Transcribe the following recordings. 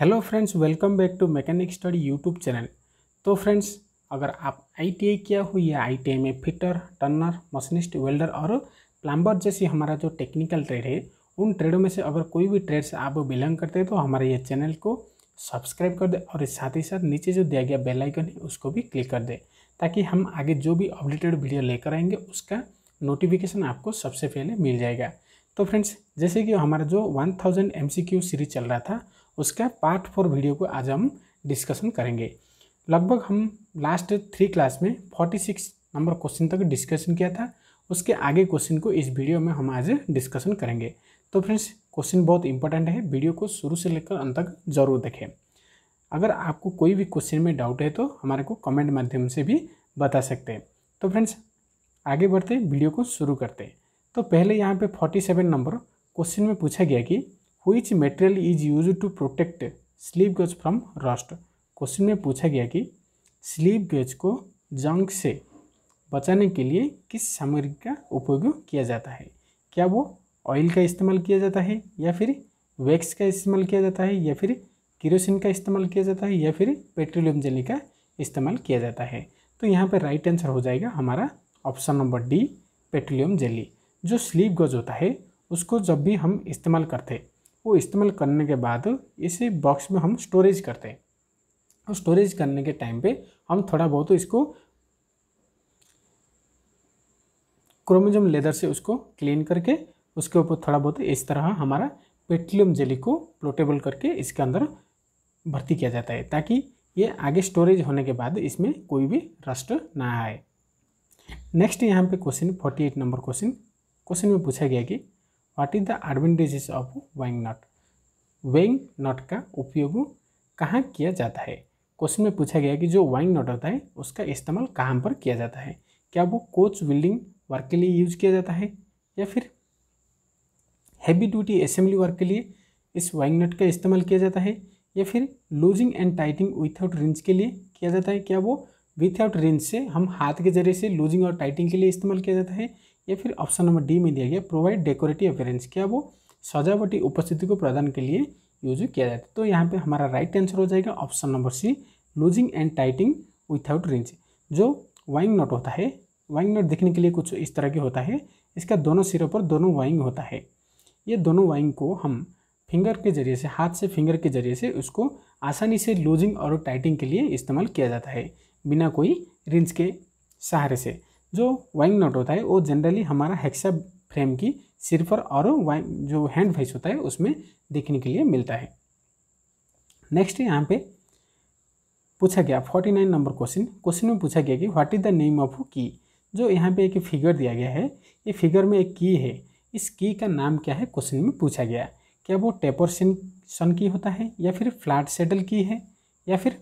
hello friends welcome back to mechanic study YouTube channel तो friends अगर आप ITI किया हो या आईटीआई में फिटर टर्नर मशीनिस्ट वेल्डर और प्लम्बर जैसी हमारा जो टेक्निकल ट्रेड है उन ट्रेडों में से अगर कोई भी ट्रेड से आप बिलोंग करते हैं तो हमारे ये चैनल को सब्सक्राइब कर दे और साथ ही साथ नीचे जो दिया गया बेलाइकन है उसको भी क्लिक कर दे ताकि हम आगे जो भी अपडेटेड वीडियो लेकर आएंगे उसका नोटिफिकेशन आपको सबसे पहले मिल जाएगा तो फ्रेंड्स जैसे कि हमारा जो 1000 थाउजेंड सीरीज चल रहा था उसका पार्ट फोर वीडियो को आज हम डिस्कशन करेंगे लगभग हम लास्ट थ्री क्लास में फोर्टी सिक्स नंबर क्वेश्चन तक डिस्कशन किया था उसके आगे क्वेश्चन को इस वीडियो में हम आज डिस्कशन करेंगे तो फ्रेंड्स क्वेश्चन बहुत इंपॉर्टेंट है वीडियो को शुरू से लेकर अंत तक जरूर देखें अगर आपको कोई भी क्वेश्चन में डाउट है तो हमारे को कमेंट माध्यम से भी बता सकते हैं तो फ्रेंड्स आगे बढ़ते वीडियो को शुरू करते हैं तो पहले यहाँ पे 47 नंबर क्वेश्चन में पूछा गया कि which material is used to protect sleeve gauge from rust question में पूछा गया कि स्लीव गेज को जंग से बचाने के लिए किस सामग्री का उपयोग किया जाता है क्या वो ऑयल का इस्तेमाल किया जाता है या फिर वैक्स का इस्तेमाल किया जाता है या फिर किरोसिन का इस्तेमाल किया जाता है या फिर पेट्रोलियम जेली का इस्तेमाल किया जाता है तो यहाँ पर राइट आंसर हो जाएगा हमारा option number D petroleum jelly जो स्लीव गज होता है उसको जब भी हम इस्तेमाल करते को इस्तेमाल करने के बाद इसे बॉक्स में हम स्टोरेज करते हैं और तो स्टोरेज करने के टाइम पे हम थोड़ा बहुत इसको क्रोमोजम लेदर से उसको क्लीन करके उसके ऊपर थोड़ा बहुत इस तरह हमारा पेट्रोलियम जेली को प्लोटेबल करके इसके अंदर भर्ती किया जाता है ताकि ये आगे स्टोरेज होने के बाद इसमें कोई भी रस्ट ना आए नेक्स्ट यहाँ पे क्वेश्चन 48 नंबर क्वेश्चन क्वेश्चन में पूछा गया कि what is the advantages of wing nut wing nut का उपयोग कहाँ किया जाता है क्वेश्चन में पूछा गया कि जो वाइंग नॉट होता है उसका इस्तेमाल कहाँ पर किया जाता है क्या वो कोच बिल्डिंग वर्क के लिए यूज किया जाता है या फिर हैवी ड्यूटी असेंबली वर्क के लिए इस वाइंग नट का इस्तेमाल किया जाता है या फिर loosing and tightening without wrench के लिए किया जाता है क्या वो विथआउट रेंज से हम हाथ के जरिए से लूजिंग और टाइटिंग के लिए इस्तेमाल किया जाता है या फिर ऑप्शन नंबर डी में दिया गया प्रोवाइड डेकोरेटिव अपेयरेंस क्या वो सजावटी उपस्थिति को प्रदान के लिए यूज किया जाता है तो यहाँ पे हमारा राइट आंसर हो जाएगा option number C loosing and tightening without wrench जो वाइंग नोट होता है वाइंग नोट देखने के लिए कुछ इस तरह के होता है इसका दोनों सिरों पर दोनों वाइंग होता है ये दोनों वाइंग को हम फिंगर के जरिए से हाथ से फिंगर के जरिए से उसको आसानी से लूजिंग और टाइटिंग के लिए इस्तेमाल किया जाता है बिना कोई रिंच के सहारे से जो वाइंग नोट होता है वो जनरली हमारा हेक्सा फ्रेम की सिरफर और वाइंग जो हैंड वाइस होता है उसमें देखने के लिए मिलता है नेक्स्ट यहाँ पे पूछा गया forty nine number question question में पूछा गया कि what is the name of key जो यहाँ पे एक फिगर दिया गया है ये फिगर में एक की है इस की का नाम क्या है क्वेश्चन में पूछा गया क्या वो टेपर सन सन की होता है या फिर फ्लैट सेटल की है या फिर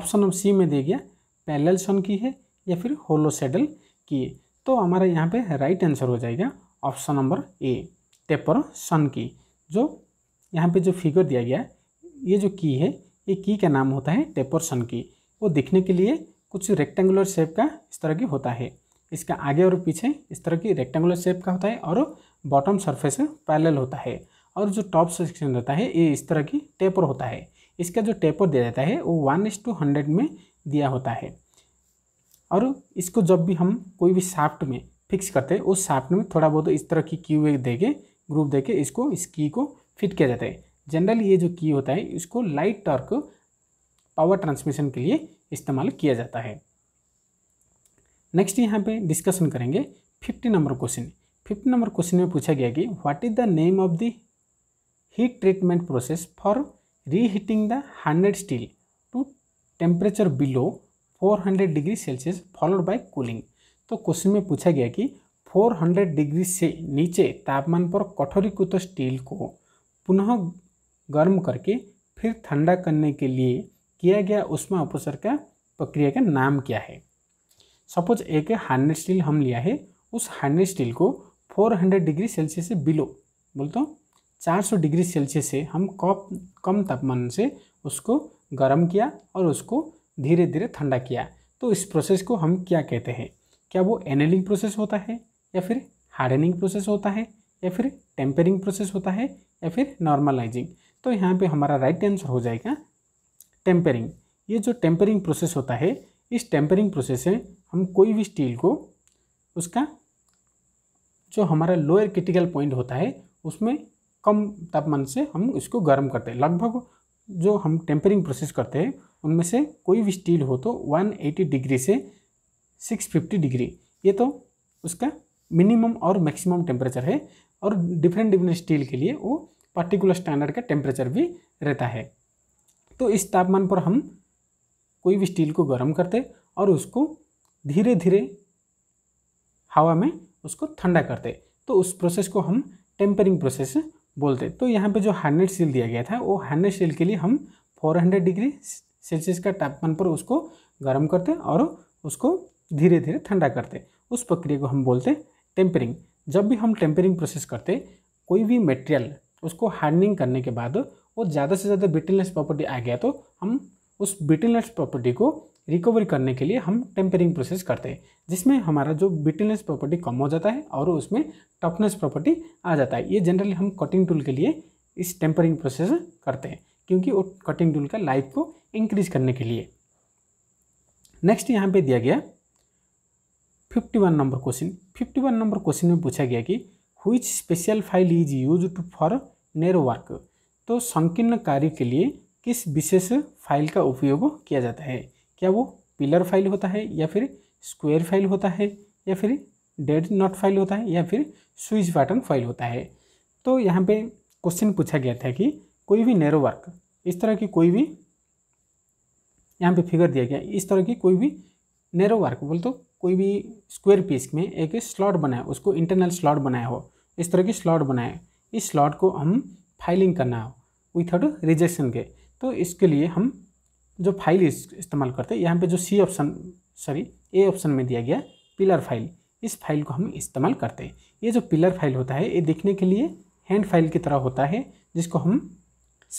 ऑप्शन नंबर सी में दे गया पैरेलल सन की है या फिर होलो सेडल किए तो हमारा यहाँ पे राइट आंसर हो जाएगा option number A taper sunk key जो यहाँ पे जो फिगर दिया गया ये जो की है ये की का नाम होता है टेपर सन की वो दिखने के लिए कुछ रेक्टेंगुलर शेप का इस तरह की होता है इसका आगे और पीछे इस तरह की रेक्टेंगुलर शेप का होता है और बॉटम सरफेस पैरल होता है और जो टॉप सेक्शन रहता है ये इस तरह की टेपर होता है इसका जो टेपर दिया जाता है वो वन इस टू हंड्रेड में दिया होता है और इसको जब भी हम कोई भी साफ्ट में फिक्स करते हैं उस साफ्ट में थोड़ा बहुत इस तरह की की वे दे के ग्रुप दे के इसको इस की को फिट किया जाता है जनरली ये जो की होता है इसको लाइट टॉर्क पावर ट्रांसमिशन के लिए इस्तेमाल किया जाता है नेक्स्ट यहाँ पे डिस्कशन करेंगे fifty number question fifty number question में पूछा गया कि what is the name of the heat treatment process for reheating the hardened steel to temperature below 400 degree Celsius followed by cooling तो क्वेश्चन में पूछा गया कि 400 डिग्री से नीचे तापमान पर कठोरीकृत तो स्टील को पुनः गर्म करके फिर ठंडा करने के लिए किया गया उष्मा उपसर्ग का प्रक्रिया का नाम क्या है सपोज एक हार्नेड स्टील हम लिया है उस हार्नेड स्टील को 400 डिग्री सेल्सियस से बिलो बोल तो सौ डिग्री सेल्सियस से हम कम कम तापमान से उसको गर्म किया और उसको धीरे धीरे ठंडा किया तो इस प्रोसेस को हम क्या कहते हैं क्या वो एनेलिंग प्रोसेस होता है या फिर हार्डनिंग प्रोसेस होता है या फिर टेम्परिंग प्रोसेस होता है या फिर नॉर्मलाइजिंग तो यहाँ पे हमारा राइट आंसर हो जाएगा टेम्परिंग ये जो टेम्परिंग प्रोसेस होता है इस टेम्परिंग प्रोसेस से हम कोई भी स्टील को उसका जो हमारा लोअर क्रिटिकल पॉइंट होता है उसमें कम तापमान से हम इसको गर्म करते हैं लगभग जो हम टेम्परिंग प्रोसेस करते हैं उनमें से कोई भी स्टील हो तो 180 डिग्री से 650 डिग्री ये तो उसका मिनिमम और मैक्सिमम टेम्परेचर है और डिफरेंट डिफरेंट स्टील के लिए वो पर्टिकुलर स्टैंडर्ड का टेम्परेचर भी रहता है तो इस तापमान पर हम कोई भी स्टील को गर्म करते और उसको धीरे धीरे हवा में उसको ठंडा करते तो उस प्रोसेस को हम टेम्परिंग प्रोसेस बोलते तो यहाँ पे जो हार्डनेट सील दिया गया था वो हार्डनेट सील के लिए हम 400 डिग्री सेल्सियस का तापमान पर उसको गर्म करते और उसको धीरे धीरे ठंडा करते उस प्रक्रिया को हम बोलते हैं टेम्परिंग जब भी हम टेम्परिंग प्रोसेस करते कोई भी मटेरियल उसको हार्डनिंग करने के बाद वो ज़्यादा से ज़्यादा बिटिलनेस प्रॉपर्टी आ गया तो हम उस बिटिलनेस प्रॉपर्टी को रिकवर करने के लिए हम टेम्परिंग प्रोसेस करते हैं जिसमें हमारा जो बिटिलनेस प्रॉपर्टी कम हो जाता है और उसमें टफनेस प्रॉपर्टी आ जाता है ये जनरली हम कटिंग टूल के लिए इस टेम्परिंग प्रोसेस करते हैं क्योंकि वो कटिंग टूल का लाइफ को इंक्रीज करने के लिए नेक्स्ट यहाँ पे दिया गया 51 नंबर क्वेश्चन 51 नंबर क्वेश्चन में पूछा गया कि which special file is use to for narrow work तो संकीर्ण कार्य के लिए किस विशेष फाइल का उपयोग किया जाता है क्या वो पिलर फाइल होता है या फिर स्क्वेयर फाइल होता है या फिर डेड नॉट फाइल होता है या फिर स्विच बटन फाइल होता है तो यहाँ पे क्वेश्चन पूछा गया था कि कोई भी नेरो वर्क इस तरह की कोई भी यहाँ पे फिगर दिया गया इस तरह की कोई भी नैरो वर्क बोल तो कोई भी स्क्वायर पीस में एक स्लॉट बनाया उसको इंटरनल स्लॉट बनाया हो इस तरह की स्लॉट बनाए इस स्लॉट को हम फाइलिंग करना हो विथआउट रिजेक्शन के तो इसके लिए हम जो फाइल इस्तेमाल करते हैं यहाँ पे जो C option sorry A option में दिया गया पिलर फाइल इस फाइल को हम इस्तेमाल करते हैं ये जो पिलर फाइल होता है ये देखने के लिए हैंड फाइल की तरह होता है जिसको हम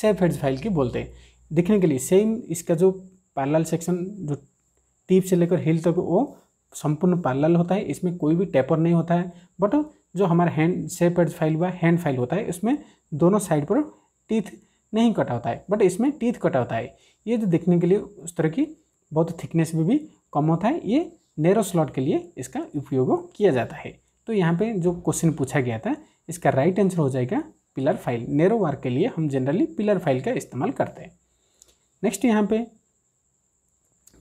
सेफ हेड्स फाइल की बोलते हैं देखने के लिए सेम इसका जो पैरल सेक्शन जो टीप से लेकर हिल तक वो संपूर्ण पैरल होता है इसमें कोई भी टेपर नहीं होता है बट जो हमारा हैंड सेपेड फाइल हुआ हैंड फाइल होता है इसमें दोनों साइड पर टीथ नहीं कटा होता है बट इसमें टीथ कटा होता है ये जो देखने के लिए उस तरह की बहुत थिकनेस में भी कम होता है ये नेरो स्लॉट के लिए इसका उपयोग किया जाता है तो यहाँ पे जो क्वेश्चन पूछा गया था इसका राइट आंसर हो जाएगा पिलर फाइल नेरो वर्क के लिए हम जनरली पिलर फाइल का इस्तेमाल करते हैं नेक्स्ट यहाँ पे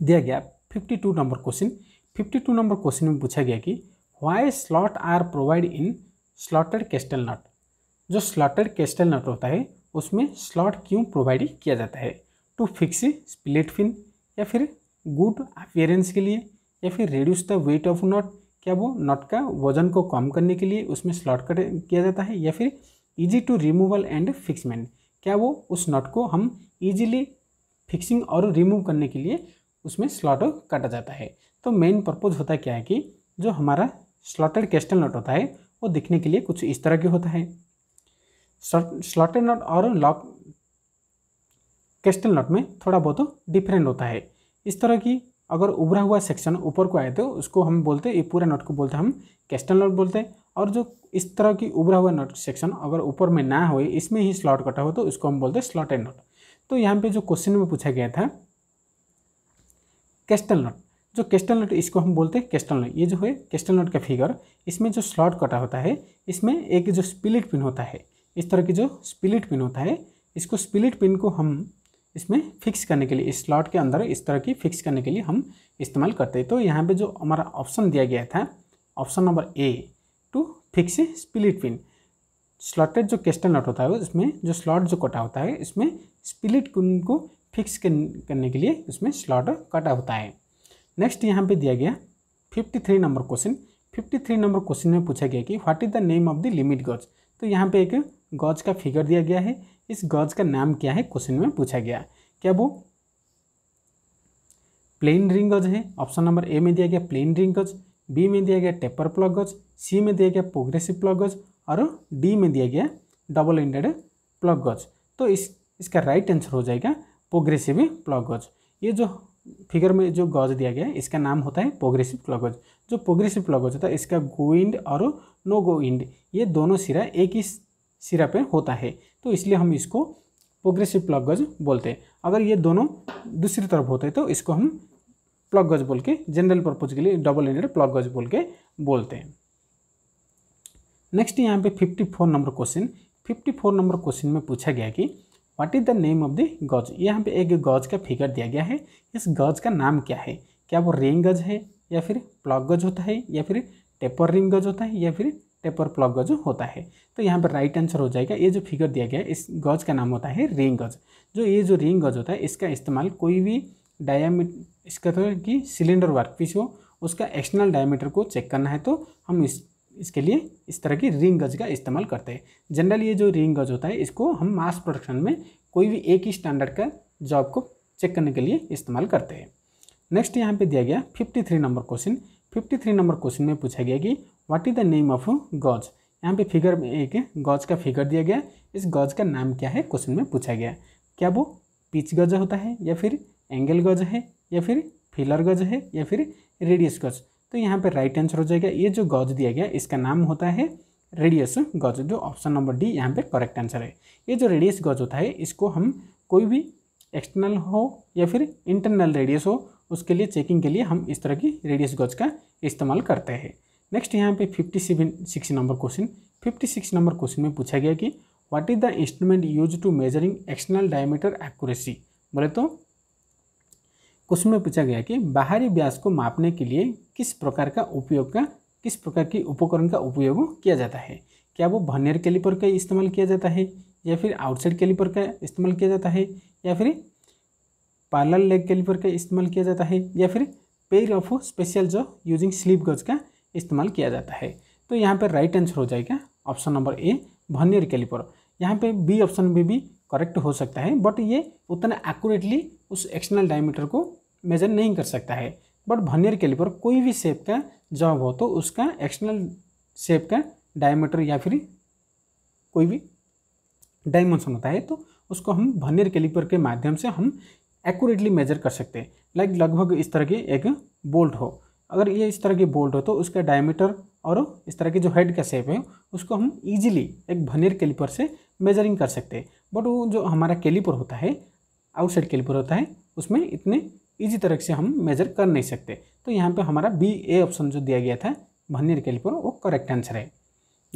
दिया गया 52 नंबर क्वेश्चन 52 नंबर क्वेश्चन में पूछा गया कि why slot are provide in slotted castle nut जो स्लॉटेड कैस्टल नट होता है उसमें स्लॉट क्यों प्रोवाइड किया जाता है टू फिक्स स्प्लिट फिन या फिर गुड अपियरेंस के लिए या फिर reduce the weight of nut क्या वो नट का वजन को कम करने के लिए उसमें स्लॉट कर किया जाता है या फिर easy to removal and fixment क्या वो उस नट को हम इजीली फिक्सिंग और रिमूव करने के लिए उसमें स्लॉट काटा जाता है तो मेन पर्पज़ होता क्या है कि जो हमारा स्लॉटेड कैस्टल नट होता है वो दिखने के लिए कुछ इस तरह के होता है स्लॉटेड नट और लॉक कैस्टल नट में थोड़ा बहुत डिफरेंट होता है इस तरह की अगर उभरा हुआ सेक्शन ऊपर को आए तो उसको हम बोलते हैं ये पूरा नट को बोलते हैं हम कैस्टल नट बोलते हैं और जो इस तरह की उभरा हुआ नट सेक्शन अगर ऊपर में ना हो इसमें ही स्लॉट कटा हो तो उसको हम बोलते हैं स्लॉटेड नट तो यहाँ पे जो क्वेश्चन में पूछा गया था कैस्टल नट जो कैस्टल नट इसको हम बोलते हैं कैस्टल नट ये जो है कैस्टल नट का फिगर इसमें जो स्लॉट कटा होता है इसमें एक जो स्पिलिट पिन होता है इस तरह की जो स्पिलिट पिन होता है इसको स्पिलिट पिन को हम इसमें फिक्स करने के लिए इस स्लॉट के अंदर इस तरह की फिक्स करने के लिए हम इस्तेमाल करते हैं तो यहाँ पे जो हमारा ऑप्शन दिया गया था option number A to fix split pin slotted जो कैस्टल नट होता है उसमें जो स्लॉट जो कटा होता है इसमें स्पिलिट पिन को फिक्स करने के लिए उसमें स्लॉट कटा होता है नेक्स्ट यहाँ पे दिया गया 53 नंबर क्वेश्चन 53 नंबर क्वेश्चन में पूछा गया कि what is the name of the limit gauge तो यहाँ पे एक गॉज का फिगर दिया गया है इस गॉज का नाम क्या है क्वेश्चन में पूछा गया क्या वो प्लेन रिंग गज है ऑप्शन नंबर ए में दिया गया प्लेन रिंग गज बी में दिया गया टेपर प्लग गज सी में दिया गया प्रोग्रेसिव प्लग गज और डी में दिया गया डबल इंडेड प्लग गज तो इस इसका राइट आंसर हो जाएगा प्रोग्रेसिव प्लगज ये जो फिगर में जो गज दिया गया है इसका नाम होता है प्रोग्रेसिव प्लगज जो प्रोग्रेसिव प्लगज होता है इसका गो इंड और नो गो इंड ये दोनों सिरा एक ही सिरा पे होता है तो इसलिए हम इसको प्रोग्रेसिव प्लगज बोलते हैं अगर ये दोनों दूसरी तरफ होते हैं तो इसको हम प्लग गज बोल के जनरल पर्पज के लिए डबल इंडेड प्लग गज बोल के बोलते हैं नेक्स्ट यहाँ पे 54 नंबर क्वेश्चन 54 नंबर क्वेश्चन में पूछा गया कि what is the name of the gauge यहाँ पे एक गज का फिगर दिया गया है इस गज का नाम क्या है क्या वो रिंग गज है या फिर प्लॉग गज होता है या फिर टेपर रिंग गज होता है या फिर टेपर प्लग गज होता है तो यहाँ पर राइट आंसर हो जाएगा ये जो फिगर दिया गया है इस गज का नाम होता है रिंग गज जो ये जो रेंग गज होता है इसका इस्तेमाल कोई भी डायामी इसका तो कि सिलेंडर पीस हो उसका एक्सटर्नल डायमीटर को चेक करना है तो हम इस इसके लिए इस तरह की रिंग गज का इस्तेमाल करते हैं जनरली ये जो रिंग गज होता है इसको हम मास प्रोडक्शन में कोई भी एक ही स्टैंडर्ड का जॉब को चेक करने के लिए इस्तेमाल करते हैं नेक्स्ट यहाँ पे दिया गया 53 नंबर क्वेश्चन 53 नंबर क्वेश्चन में पूछा गया कि what is the name of gauge यहाँ पे फिगर में एक गॉज का फिगर दिया गया इस गॉज का नाम क्या है क्वेश्चन में पूछा गया क्या वो पिच गज होता है या फिर एंगल गज है या फिर फिलर गज है या फिर रेडियस गज तो यहाँ पर राइट आंसर हो जाएगा ये जो गज दिया गया इसका नाम होता है रेडियस गज जो ऑप्शन नंबर डी यहाँ पे करेक्ट आंसर है ये जो रेडियस गज होता है इसको हम कोई भी एक्सटर्नल हो या फिर इंटरनल रेडियस हो उसके लिए चेकिंग के लिए हम इस तरह की रेडियस गज का इस्तेमाल करते हैं नेक्स्ट यहाँ पे fifty seven six number question fifty six number question में पूछा गया कि what is the instrument used to measuring external diameter accuracy बोले तो क्वेश्चन में पूछा गया कि बाहरी व्यास को मापने के लिए किस प्रकार का उपयोग का किस प्रकार की उपकरण का उपयोग किया जाता है क्या वो भनेर कैलिपर का इस्तेमाल किया जाता है या फिर आउटसाइड कैलिपर का इस्तेमाल किया जाता है या फिर पार्लर लेग कैलिपर का इस्तेमाल किया जाता है या फिर पेयर ऑफ स्पेशल जो यूजिंग स्लीप गज का इस्तेमाल किया जाता है तो यहाँ पर राइट आंसर हो जाएगा ऑप्शन नंबर ए भनेर कैलिपर यहाँ पे बी ऑप्शन में भी करेक्ट हो सकता है बट ये उतना एक्यूरेटली उस एक्सटर्नल डायमीटर को मेजर नहीं कर सकता है बट भनियर कैलिपर कोई भी शेप का जॉब हो तो उसका एक्सटर्नल शेप का डायमीटर या फिर कोई भी डायमेंशन होता है तो उसको हम भनियर कैलिपर के माध्यम से हम एक्यूरेटली मेजर कर सकते हैं लाइक लगभग इस तरह की एक बोल्ट हो अगर ये इस तरह की बोल्ट हो तो उसका डायमीटर और इस तरह की जो हेड का शेप है उसको हम इजीली एक भनियर कैलिपर से मेजरिंग कर सकते हैं बट वो जो हमारा कैलिपर होता है आउटसाइड कैलिपर होता है उसमें इतने इजी तरह से हम मेजर कर नहीं सकते तो यहाँ पे हमारा बी ए ऑप्शन जो दिया गया था भनियर कैलिपर वो करेक्ट आंसर है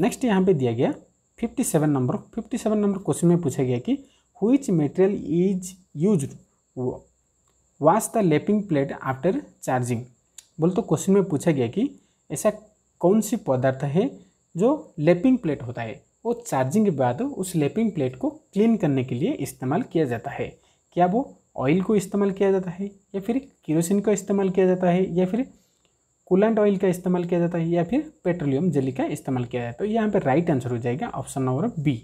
नेक्स्ट यहाँ पे दिया गया 57 नंबर 57 नंबर क्वेश्चन में पूछा गया कि which material is used wash the lapping plate after charging बोल तो क्वेश्चन में पूछा गया कि ऐसा कौन सी पदार्थ है जो लेपिंग प्लेट होता है वो चार्जिंग के बाद उस लैपिंग प्लेट को क्लीन करने के लिए इस्तेमाल किया जाता है क्या वो ऑयल को इस्तेमाल किया जाता है या फिर किरोसिन का इस्तेमाल किया जाता है या फिर कूलेंट ऑयल का इस्तेमाल किया जाता है या फिर पेट्रोलियम जली का इस्तेमाल किया जाता है तो यहाँ पर राइट आंसर हो जाएगा ऑप्शन नंबर बी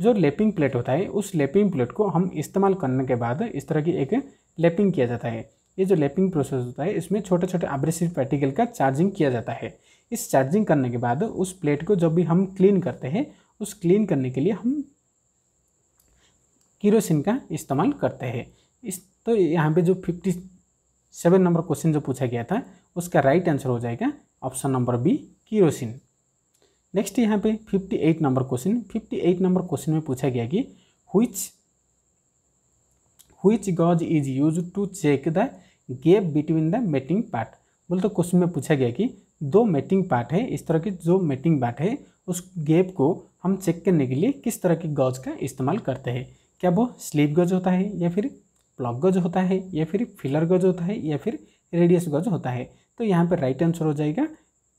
जो लेपिंग प्लेट होता है उस लेपिंग प्लेट को हम इस्तेमाल करने के बाद इस तरह की एक लेपिंग किया जाता है ये जो लेपिंग प्रोसेस होता है इसमें छोटे छोटे एब्रेसिव पार्टिकल का चार्जिंग किया जाता है इस चार्जिंग करने के बाद उस प्लेट को जब भी हम क्लीन करते हैं उस क्लीन करने के लिए हम किरोसिन का इस्तेमाल करते हैं इस तो यहाँ पे जो फिफ्टी सेवन नंबर क्वेश्चन जो पूछा गया था उसका राइट आंसर हो जाएगा option number B kerosene next यहाँ पे fifty eight number question fifty eight number question में पूछा गया कि which which gauge is use to check the gap between the mating part बोल तो क्वेश्चन में पूछा गया कि दो मेटिंग पार्ट है इस तरह के जो मेटिंग पार्ट है उस गैप को हम चेक करने के लिए किस तरह के गज का इस्तेमाल करते हैं क्या वो स्लीप गज होता है या फिर प्लग गज होता है या फिर फिलर गज होता है या फिर रेडियस गज होता है तो यहाँ पर राइट आंसर हो जाएगा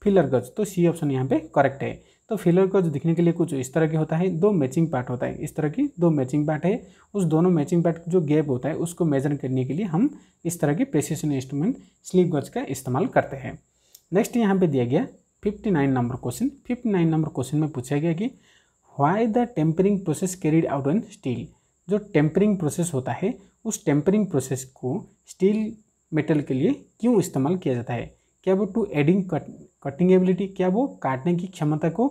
फिलर गज तो सी ऑप्शन यहाँ पे करेक्ट है तो फिलर गज दिखने के लिए कुछ इस तरह के होता है दो मैचिंग पार्ट होता है इस तरह की दो मैचिंग पार्ट है उस दोनों मैचिंग पार्ट जो गैप होता है उसको मेजर करने के लिए हम इस तरह के प्रेसिशन इंस्ट्रूमेंट स्लीप गज का इस्तेमाल करते हैं नेक्स्ट यहाँ पे दिया गया 59 नंबर क्वेश्चन 59 नंबर क्वेश्चन में पूछा गया कि why the tempering process carried out on steel जो टेम्परिंग प्रोसेस होता है उस टेम्परिंग प्रोसेस को स्टील मेटल के लिए क्यों इस्तेमाल किया जाता है क्या वो to adding cut cutting ability क्या वो काटने की क्षमता को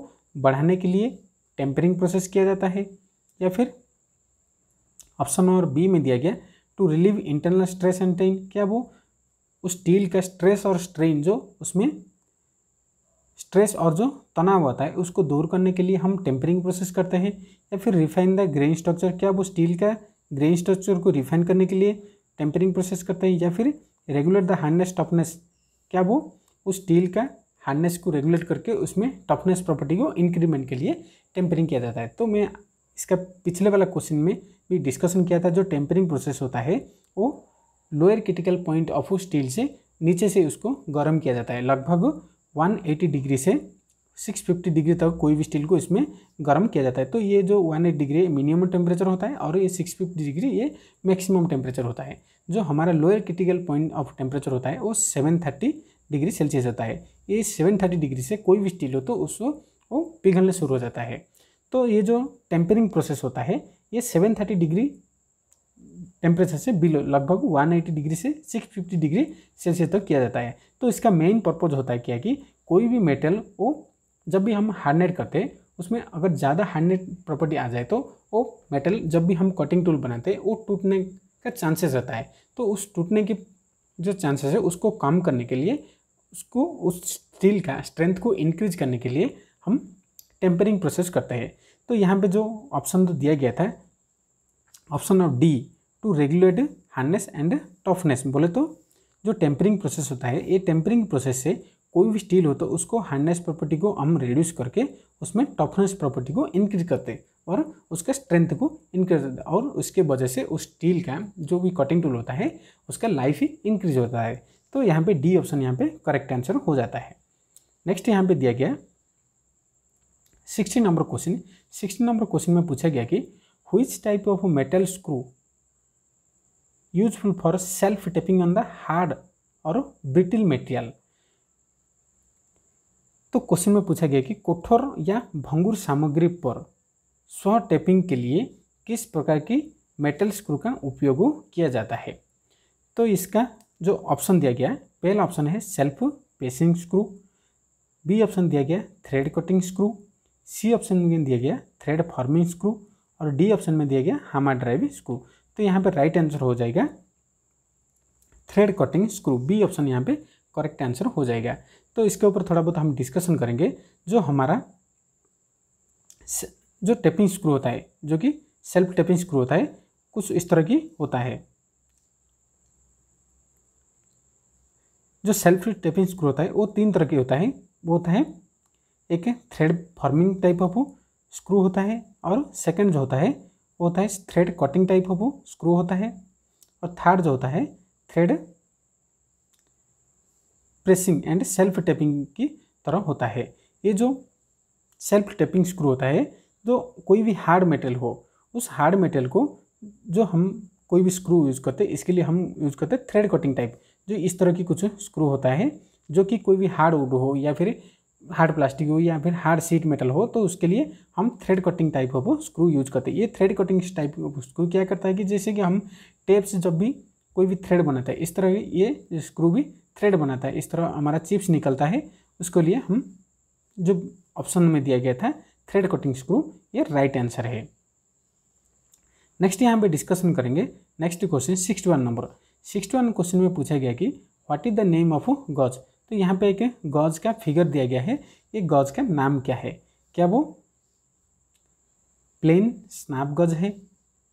बढ़ाने के लिए टेम्परिंग प्रोसेस किया जाता है या फिर ऑप्शन नंबर बी में दिया गया to relieve internal stress and strain क्या वो उस स्टील का स्ट्रेस और स्ट्रेन जो उसमें स्ट्रेस और जो तनाव आता है उसको दूर करने के लिए हम टेम्परिंग प्रोसेस करते हैं या फिर रिफाइन द ग्रेन स्ट्रक्चर क्या वो स्टील का ग्रेन स्ट्रक्चर को रिफाइन करने के लिए टेम्परिंग प्रोसेस करते हैं या फिर रेगुलेट द हार्डनेस टफनेस क्या वो उस स्टील का हार्डनेस को रेगुलेट करके उसमें टफनेस प्रॉपर्टी को इंक्रीमेंट के लिए टेम्परिंग किया जाता है तो मैं इसका पिछले वाला क्वेश्चन में भी डिस्कशन किया था जो टेम्परिंग प्रोसेस होता है वो lower critical point of steel से नीचे से उसको गर्म किया जाता है लगभग 180 डिग्री से 650 डिग्री तक कोई भी स्टील को इसमें गर्म किया जाता है तो ये जो 180 डिग्री मिनिमम टेम्परेचर होता है और ये 650 डिग्री ये मैक्सिमम टेम्परेचर होता है जो हमारा lower critical point of temperature होता है वो 730 डिग्री सेल्सियस होता है ये 730 डिग्री से कोई भी स्टील हो तो उसको वो पिघलने शुरू हो जाता है तो ये जो टेम्परिंग प्रोसेस होता है ये थर्टी डिग्री टेम्परेचर से बिलो लगभग 180 डिग्री से 650 डिग्री सेल्सियस तक किया जाता है तो इसका मेन पर्पज़ होता है क्या कि कोई भी मेटल वो जब भी हम हार्डनेट करते हैं उसमें अगर ज़्यादा हार्डनेट प्रॉपर्टी आ जाए तो वो मेटल जब भी हम कटिंग टूल बनाते हैं वो टूटने का चांसेस रहता है तो उस टूटने की जो चांसेस है उसको कम करने के लिए उसको उस स्टील का स्ट्रेंथ को इंक्रीज करने के लिए हम टेम्परिंग प्रोसेस करते हैं तो यहाँ पे जो ऑप्शन दिया गया था option of D to regulate hardness and toughness बोले तो जो टेम्परिंग प्रोसेस होता है ये टेम्परिंग प्रोसेस से कोई भी स्टील हो तो उसको हार्डनेस प्रॉपर्टी को हम रिड्यूस करके उसमें टफनेस प्रॉपर्टी को इंक्रीज करते हैं और उसके स्ट्रेंथ को इंक्रीज करते और उसके वजह से उस स्टील का जो भी कटिंग टूल होता है उसका लाइफ ही इंक्रीज होता है तो यहाँ पे डी ऑप्शन यहाँ पे करेक्ट आंसर हो जाता है नेक्स्ट यहाँ पे दिया गया sixty number question sixty number question में पूछा गया कि which type of metal screw useful for self tapping on the hard और ब्रिटिल मेटेरियल तो क्वेश्चन में पूछा गया कि कोठोर या भंगुर सामग्री पर स्व टेपिंग के लिए किस प्रकार की मेटल स्क्रू का उपयोग किया जाता है तो इसका जो ऑप्शन दिया गया पहला ऑप्शन है self pacing screw B option दिया गया thread cutting screw C option में दिया गया थ्रेड फॉर्मिंग स्क्रू और डी ऑप्शन में दिया गया हामा ड्राइव स्क्रू तो यहाँ पर राइट आंसर हो जाएगा thread cutting screw B option यहाँ पर करेक्ट आंसर हो जाएगा तो इसके ऊपर थोड़ा बहुत हम डिस्कशन करेंगे जो हमारा जो टेपिंग स्क्रू होता है जो कि सेल्फ टेपिंग स्क्रू होता है कुछ इस तरह की होता है जो सेल्फ टेपिंग स्क्रू होता है वो तीन तरह की होता है वो होता है एक thread forming type of screw होता है और सेकंड जो होता है वो होता है thread cutting type of screw होता है और थर्ड जो होता है thread pressing and self tapping की तरह होता है ये जो सेल्फ टैपिंग स्क्रू होता है जो कोई भी हार्ड मेटल हो उस हार्ड मेटल को जो हम कोई भी स्क्रू यूज़ करते इसके लिए हम यूज़ करते हैं थ्रेड कटिंग टाइप जो इस तरह की कुछ स्क्रू होता है जो कि कोई भी हार्ड वुड हो या फिर हार्ड प्लास्टिक हो या फिर हार्ड सीट मेटल हो तो उसके लिए हम thread cutting type of screw use करते हैं ये thread cutting type of screw क्या करता है कि जैसे कि हम टेप से जब भी कोई भी थ्रेड बनाते हैं इस तरह ये स्क्रू भी थ्रेड बनाता है इस तरह हमारा चिप्स निकलता है उसके लिए हम जो ऑप्शन में दिया गया था थ्रेड कटिंग स्क्रू ये राइट आंसर है नेक्स्ट यहाँ पे डिस्कशन करेंगे next question sixty one number sixty one question में पूछा गया कि what is the name of gauge तो यहाँ पे एक गॉज का फिगर दिया गया है ये गॉज का नाम क्या है क्या वो प्लेन स्नैप गज है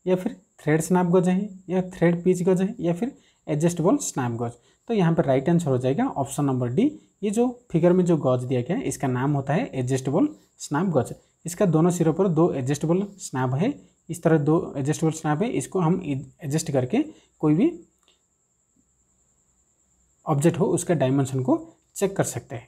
या फिर थ्रेड स्नैप गज है या थ्रेड पीच गज है या फिर एडजस्टेबल स्नैप गज तो यहाँ पर राइट आंसर हो जाएगा ऑप्शन नंबर डी ये जो फिगर में जो गज दिया गया है इसका नाम होता है एडजस्टेबल स्नैप गज इसका दोनों सिरों पर दो एडजस्टेबल स्नैप है इस तरह दो एडजस्टेबल स्नैप है इसको हम एडजस्ट करके कोई भी ऑब्जेक्ट हो उसका डायमेंशन को चेक कर सकते हैं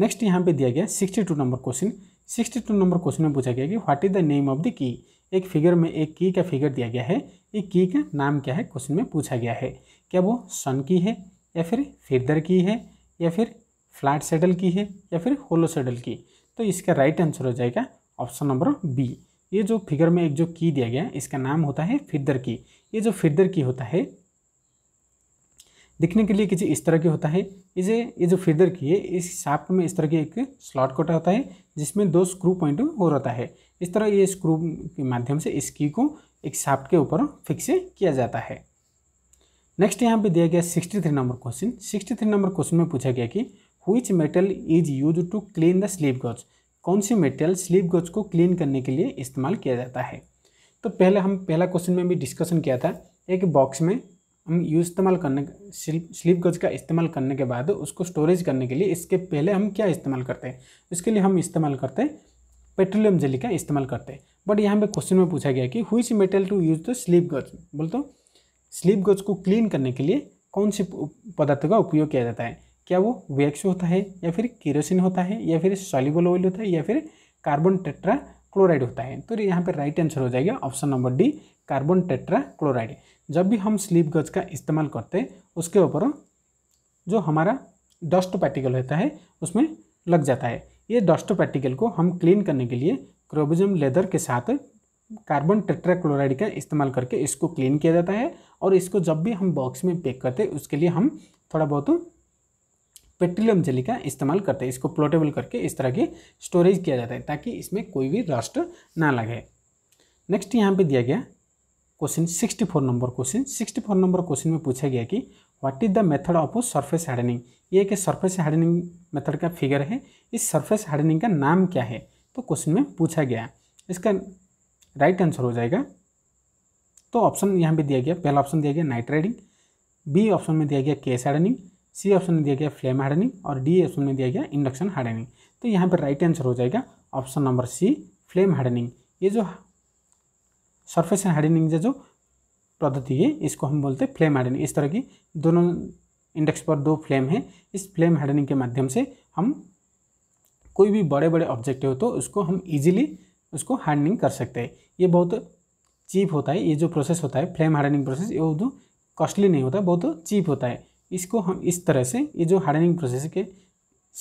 नेक्स्ट यहाँ पे दिया गया sixty two number question sixty two number question में पूछा गया कि what is the name of the की एक फिगर में एक की का फिगर दिया गया है ये की का नाम क्या है क्वेश्चन में पूछा गया है क्या वो सन की है या फिर फिदर की है या फिर फ्लैट सेडल की है या फिर होलो सेडल की तो इसका राइट आंसर हो जाएगा ऑप्शन नंबर बी ये जो फिगर में एक जो की दिया गया है इसका नाम होता है फिदर की ये जो फिदर की होता है दिखने के लिए किसी इस तरह की होता है इसे ये जो फिदर की है इस शाफ्ट में इस तरह के एक स्लॉट कोटा होता है जिसमें दो स्क्रू पॉइंट हो रहता है इस तरह ये स्क्रू के माध्यम से इस की को एक शाफ्ट के ऊपर फिक्स किया जाता है नेक्स्ट यहाँ पे दिया गया 63 नंबर क्वेश्चन 63 नंबर क्वेश्चन में पूछा गया कि which metal is use to clean the slip gauge कौन सी मेटल स्लीप गज को क्लीन करने के लिए इस्तेमाल किया जाता है तो पहले हम पहला क्वेश्चन में भी डिस्कशन किया था एक बॉक्स में हम यूज इस्तेमाल करने स्लीप गज का इस्तेमाल करने के बाद उसको स्टोरेज करने के लिए इसके पहले हम क्या इस्तेमाल करते हैं इसके लिए हम इस्तेमाल करते हैं पेट्रोलियम जली का इस्तेमाल करते हैं बट यहाँ पे क्वेश्चन में पूछा गया कि which metal to use the slip gauge बोलते तो स्लीप गज को क्लीन करने के लिए कौन से पदार्थ का उपयोग किया जाता है क्या वो वैक्स होता है या फिर केरोसिन होता है या फिर सॉलिबल ऑयल होता है या फिर कार्बन टेट्रा क्लोराइड होता है तो यहाँ पर राइट आंसर हो जाएगा option number D carbon tetrachloride जब भी हम स्लीप गज का इस्तेमाल करते हैं उसके ऊपर जो हमारा डस्ट पार्टिकल होता है उसमें लग जाता है ये डस्ट पार्टिकल को हम क्लीन करने के लिए क्रोबिजम लेदर के साथ कार्बन टेट्राक्लोराइड का इस्तेमाल करके इसको क्लीन किया जाता है और इसको जब भी हम बॉक्स में पैक करते हैं उसके लिए हम थोड़ा बहुत पेट्रोलियम जली का इस्तेमाल करते हैं इसको प्लोटेबल करके इस तरह की स्टोरेज किया जाता है ताकि इसमें कोई भी रस्ट ना लगे नेक्स्ट यहाँ पे दिया गया question 64 number question 64 number question में पूछा गया कि what is the method of surface hardening ये एक सरफेस हार्डनिंग मेथड का फिगर है इस सरफेस हार्डनिंग का नाम क्या है तो क्वेश्चन में पूछा गया इसका राइट आंसर हो जाएगा तो ऑप्शन यहाँ पे दिया गया पहला ऑप्शन दिया गया नाइट राइडिंग बी ऑप्शन में दिया गया केस हार्डनिंग सी ऑप्शन में दिया गया फ्लेम हार्डनिंग और डी ऑप्शन में दिया गया इंडक्शन हार्डनिंग तो यहाँ पर राइट आंसर हो जाएगा option number C flame hardening ये जो सरफेस हार्डनिंग जो पद्धति है इसको हम बोलते हैं फ्लेम हार्डनिंग इस तरह की दोनों इंडेक्स पर दो फ्लेम है इस फ्लेम हार्डनिंग के माध्यम से हम कोई भी बड़े बड़े ऑब्जेक्ट हो तो उसको हम ईजिली उसको हार्डनिंग कर सकते हैं ये बहुत चीप होता है ये जो प्रोसेस होता है फ्लेम हार्डनिंग प्रोसेस ये बहुत कॉस्टली नहीं होता बहुत चीप होता है इसको हम इस तरह से ये जो हार्डनिंग प्रोसेस के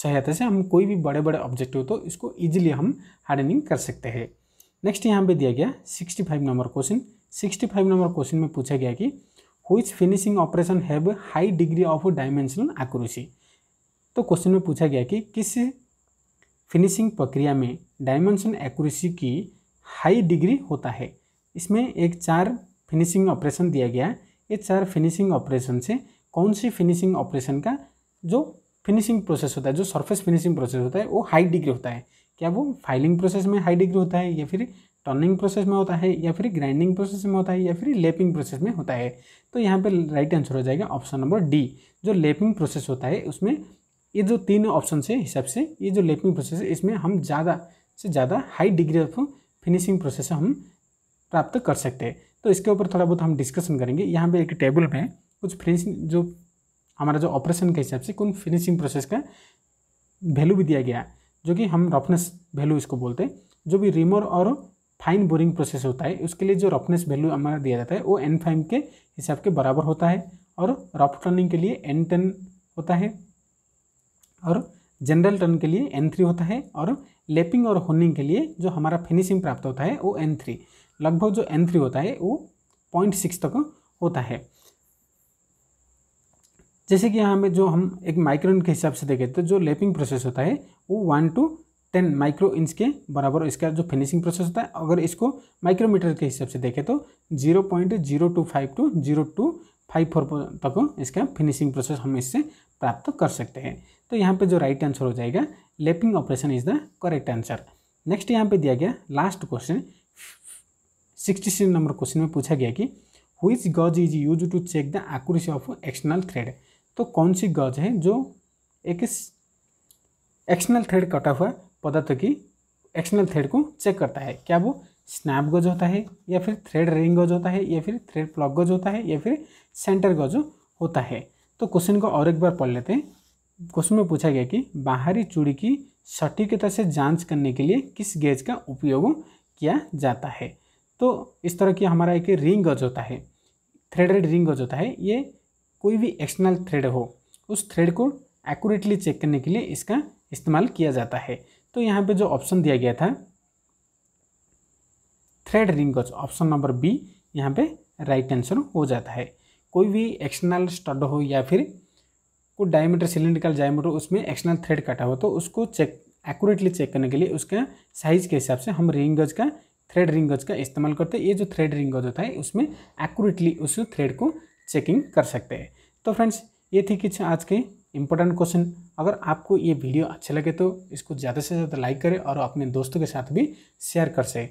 सहायता से हम कोई भी बड़े बड़े ऑब्जेक्ट हो तो इसको ईजिली हम हार्डनिंग कर सकते हैं नेक्स्ट यहाँ पर दिया गया five number question five number question में पूछा गया कि which finishing operation have high degree of dimensional accuracy तो क्वेश्चन में पूछा गया कि किस फिनिशिंग प्रक्रिया में डायमेंशन एक्यूरेसी की हाई डिग्री होता है इसमें एक चार फिनिशिंग ऑपरेशन दिया गया है ये चार फिनिशिंग ऑपरेशन से कौन सी फिनिशिंग ऑपरेशन का जो फिनिशिंग प्रोसेस होता है जो सरफेस फिनिशिंग प्रोसेस होता है वो हाई डिग्री होता है क्या वो फाइलिंग प्रोसेस में हाई डिग्री होता है या फिर टर्निंग प्रोसेस में होता है या फिर ग्राइंडिंग प्रोसेस में होता है या फिर लेपिंग प्रोसेस में होता है तो यहाँ पर राइट आंसर हो जाएगा ऑप्शन नंबर डी जो लेपिंग प्रोसेस होता है उसमें ये जो तीन ऑप्शन से हिसाब से ये जो लेपिंग प्रोसेस है इसमें हम ज़्यादा से ज़्यादा high degree of finishing process हम प्राप्त कर सकते हैं तो इसके ऊपर थोड़ा बहुत हम डिस्कशन करेंगे यहाँ पे एक टेबल में कुछ फिनिशिंग जो हमारा जो ऑपरेशन के हिसाब से कौन फिनिशिंग प्रोसेस का वैल्यू भी दिया गया जो कि हम रफनेस वैल्यू इसको बोलते हैं जो भी रिमोर और फाइन बोरिंग प्रोसेस होता है उसके लिए जो रफनेस वैल्यू हमारा दिया जाता है वो एन के हिसाब के बराबर होता है और रफ टर्निंग के लिए एन टेन होता है और जनरल टर्न के लिए एन थ्री होता है और लेपिंग और होनिंग के लिए जो हमारा फिनिशिंग प्राप्त होता है वो एन थ्री लगभग जो एन थ्री होता है वो पॉइंट सिक्स तक होता है जैसे कि यहाँ में जो हम एक माइक्रोन के हिसाब से देखें तो जो लेपिंग प्रोसेस होता है वो one two ten micro inch के बराबर इसका जो फिनिशिंग प्रोसेस होता है अगर इसको माइक्रोमीटर के हिसाब से देखें तो zero point zero two five two zero two five four तक इसका फिनिशिंग प्रोसेस हम इससे प्राप्त कर सकते हैं तो यहाँ पे जो राइट आंसर हो जाएगा lapping operation is the correct answer next यहाँ पे दिया गया last question sixty six number question में पूछा गया कि which gauge is use to check the accuracy of external thread तो कौन सी गज है जो एक एक्सटर्नल थ्रेड कटा हुआ पदार्थ की एक्सटर्नल थ्रेड को चेक करता है क्या वो स्नैप गज होता है या फिर थ्रेड रिंग गज होता है या फिर थ्रेड प्लग गज होता है या फिर सेंटर गज होता है तो क्वेश्चन को और एक बार पढ़ लेते हैं क्वेश्चन में पूछा गया कि बाहरी चूड़ी की सटीकता से जांच करने के लिए किस गेज का उपयोग किया जाता है तो इस तरह की हमारा एक रिंग गज होता है थ्रेडेड रिंग गज होता है ये कोई भी एक्सटर्नल थ्रेड हो उस थ्रेड को एक्यूरेटली चेक करने के लिए इसका इस्तेमाल किया जाता है तो यहाँ पे जो ऑप्शन दिया गया था thread ring gauge option number B यहाँ पे राइट आंसर हो जाता है कोई भी एक्सटर्नल स्टड हो या फिर को डायमीटर सिलेंडर का डायमीटर उसमें एक्सटर्नल थ्रेड कटा हुआ तो उसको चेक एक्यूरेटली चेक करने के लिए उसका साइज के हिसाब से हम रिंग गज का थ्रेड रिंग गज का इस्तेमाल करते हैं ये जो थ्रेड रिंग गज होता है उसमें एक्यूरेटली उस थ्रेड को चेकिंग कर सकते हैं तो फ्रेंड्स ये थी कि आज के इंपॉर्टेंट क्वेश्चन अगर आपको ये वीडियो अच्छे लगे तो इसको ज़्यादा से ज़्यादा लाइक करें और अपने दोस्तों के साथ भी शेयर कर सकें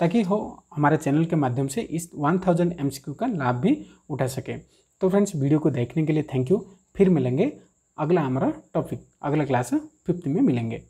ताकि हो हमारे चैनल के माध्यम से इस 1000 एमसीक्यू का लाभ भी उठा सके तो फ्रेंड्स वीडियो को देखने के लिए थैंक यू फिर मिलेंगे अगला हमारा टॉपिक अगला क्लास फिफ्थ में मिलेंगे